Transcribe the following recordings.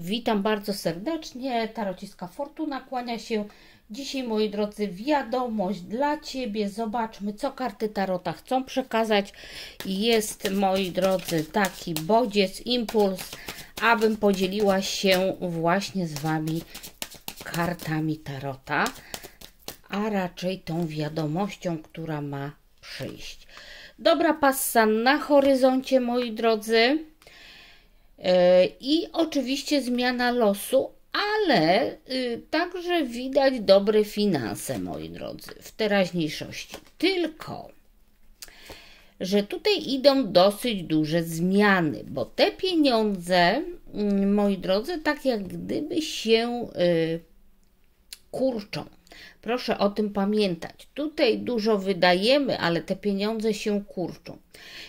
Witam bardzo serdecznie, Tarociska Fortuna kłania się. Dzisiaj, moi drodzy, wiadomość dla Ciebie. Zobaczmy, co karty Tarota chcą przekazać. Jest, moi drodzy, taki bodziec, impuls, abym podzieliła się właśnie z Wami kartami Tarota, a raczej tą wiadomością, która ma przyjść. Dobra passa na horyzoncie, moi drodzy. E, I oczywiście zmiana losu, ale y, także widać dobre finanse, moi drodzy, w teraźniejszości. Tylko, że tutaj idą dosyć duże zmiany, bo te pieniądze, mm, moi drodzy, tak jak gdyby się y, kurczą. Proszę o tym pamiętać. Tutaj dużo wydajemy, ale te pieniądze się kurczą.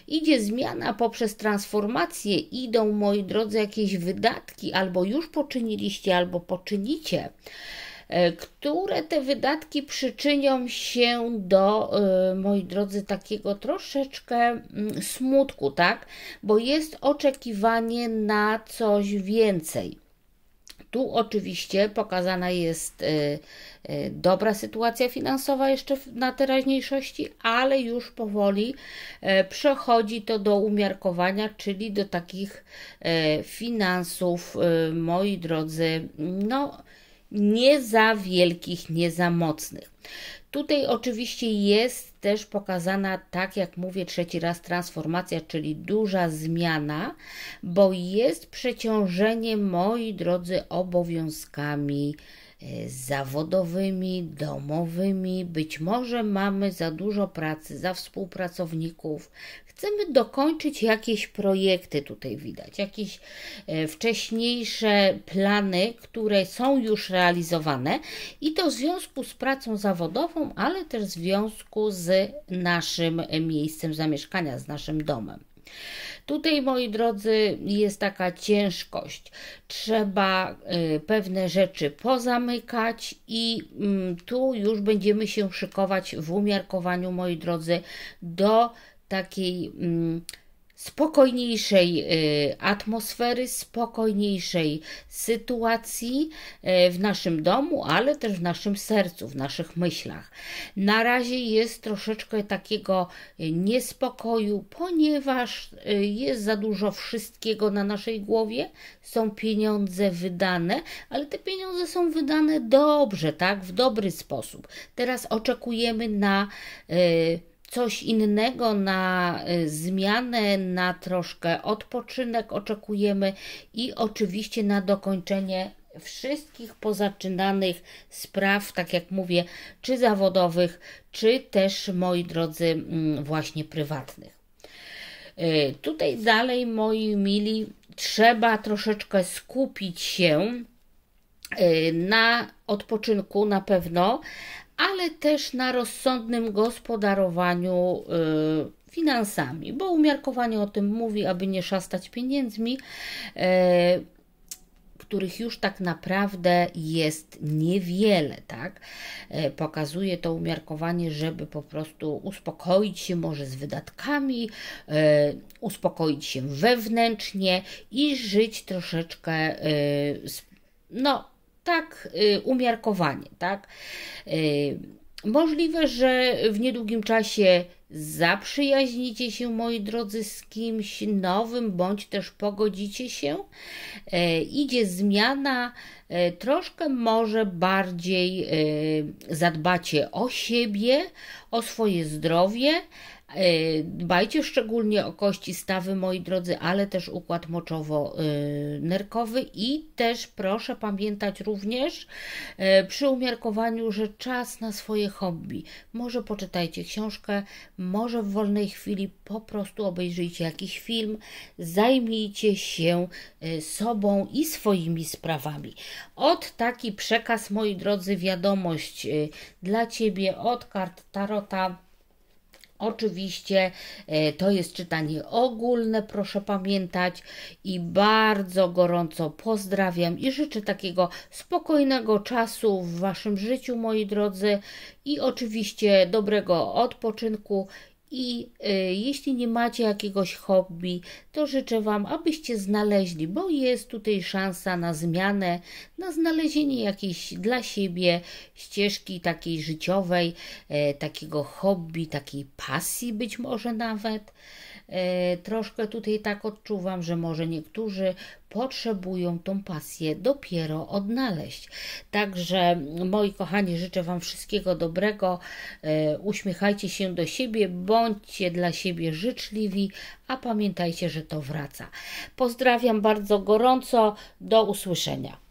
Idzie zmiana poprzez transformację, idą moi drodzy jakieś wydatki, albo już poczyniliście, albo poczynicie e, które te wydatki przyczynią się do, e, moi drodzy, takiego troszeczkę mm, smutku, tak? Bo jest oczekiwanie na coś więcej. Tu oczywiście pokazana jest y, y, dobra sytuacja finansowa jeszcze na teraźniejszości, ale już powoli y, przechodzi to do umiarkowania, czyli do takich finansów, moi drodzy, no nie za wielkich, nie za mocnych. Tutaj oczywiście jest też pokazana, tak jak mówię trzeci raz, transformacja, czyli duża zmiana, bo jest przeciążenie, moi drodzy, obowiązkami E, zawodowymi, domowymi. Być może mamy za dużo pracy, za współpracowników. Chcemy dokończyć jakieś projekty, tutaj widać, jakieś e, wcześniejsze plany, które są już realizowane i to w związku z pracą zawodową, ale też w związku z naszym miejscem zamieszkania, z naszym domem. Tutaj, moi drodzy, jest taka ciężkość. Trzeba y, pewne rzeczy pozamykać, i mm, tu już będziemy się szykować w umiarkowaniu, moi drodzy, do takiej mm, spokojniejszej y, atmosfery, spokojniejszej sytuacji y, w naszym domu, ale też w naszym sercu, w naszych myślach. Na razie jest troszeczkę takiego y, niespokoju, ponieważ jest za dużo wszystkiego na naszej głowie, są pieniądze wydane, ale te pieniądze są wydane dobrze, tak, w dobry sposób. Teraz oczekujemy na coś innego na y, zmianę, na troszkę odpoczynek oczekujemy i oczywiście na dokończenie wszystkich pozaczynanych spraw, tak jak mówię, czy zawodowych, czy też moi drodzy, mm, właśnie prywatnych. Y, tutaj dalej, moi mili, trzeba troszeczkę skupić się y, na odpoczynku na pewno, ale też na rozsądnym gospodarowaniu y, finansami, bo umiarkowanie o tym mówi, aby nie szastać pieniędzmi, y, których już tak naprawdę jest niewiele, tak? Y, pokazuje to umiarkowanie, żeby po prostu uspokoić się może z wydatkami, uspokoić się wewnętrznie i żyć troszeczkę, no, tak y, umiarkowanie, tak? Y, możliwe, że w niedługim czasie zaprzyjaźnicie się, moi drodzy, z kimś nowym, bądź też pogodzicie się. E, idzie zmiana, e, troszkę może bardziej e, zadbacie o siebie, o swoje zdrowie, E, dbajcie szczególnie o kości stawy, moi drodzy, ale też układ moczowo-nerkowy e, i też proszę pamiętać również e, przy umiarkowaniu, że czas na swoje hobby. Może poczytajcie książkę, może w wolnej chwili po prostu obejrzyjcie jakiś film, zajmijcie się sobą i swoimi sprawami. Od taki przekaz, moi drodzy, wiadomość dla Ciebie od kart Tarota Oczywiście e, to jest czytanie ogólne, proszę pamiętać i bardzo gorąco pozdrawiam i życzę takiego spokojnego czasu w Waszym życiu, moi drodzy, i oczywiście dobrego odpoczynku i e, jeśli nie macie jakiegoś hobby, to życzę Wam, abyście znaleźli, bo jest tutaj szansa na zmianę, na znalezienie jakiejś dla siebie ścieżki takiej życiowej, e, takiego hobby, takiej pasji być może nawet. E, troszkę tutaj tak odczuwam, że może niektórzy potrzebują tą pasję dopiero odnaleźć. Także moi kochani, życzę Wam wszystkiego dobrego. E, uśmiechajcie się do siebie, bądźcie dla siebie życzliwi, a pamiętajcie, że to wraca. Pozdrawiam bardzo gorąco. Do usłyszenia.